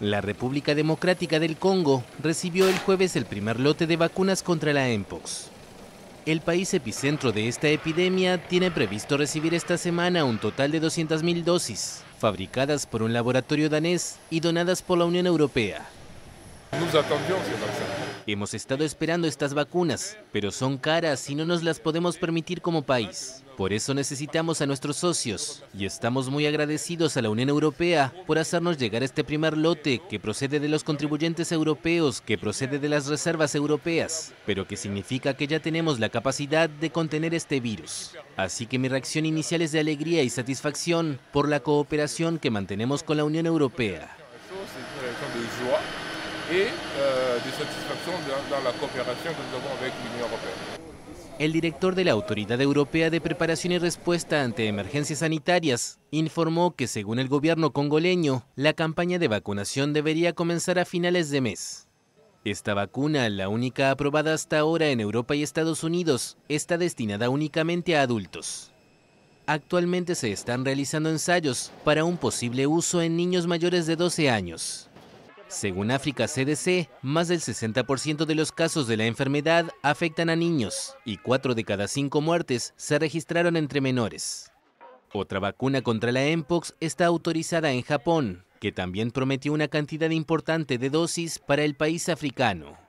La República Democrática del Congo recibió el jueves el primer lote de vacunas contra la EMPOX. El país epicentro de esta epidemia tiene previsto recibir esta semana un total de 200.000 dosis, fabricadas por un laboratorio danés y donadas por la Unión Europea. Hemos estado esperando estas vacunas, pero son caras y no nos las podemos permitir como país. Por eso necesitamos a nuestros socios y estamos muy agradecidos a la Unión Europea por hacernos llegar este primer lote que procede de los contribuyentes europeos, que procede de las reservas europeas, pero que significa que ya tenemos la capacidad de contener este virus. Así que mi reacción inicial es de alegría y satisfacción por la cooperación que mantenemos con la Unión Europea el director de la Autoridad Europea de Preparación y Respuesta ante Emergencias Sanitarias informó que según el gobierno congoleño, la campaña de vacunación debería comenzar a finales de mes. Esta vacuna, la única aprobada hasta ahora en Europa y Estados Unidos, está destinada únicamente a adultos. Actualmente se están realizando ensayos para un posible uso en niños mayores de 12 años. Según África CDC, más del 60% de los casos de la enfermedad afectan a niños y 4 de cada 5 muertes se registraron entre menores. Otra vacuna contra la EMPOX está autorizada en Japón, que también prometió una cantidad importante de dosis para el país africano.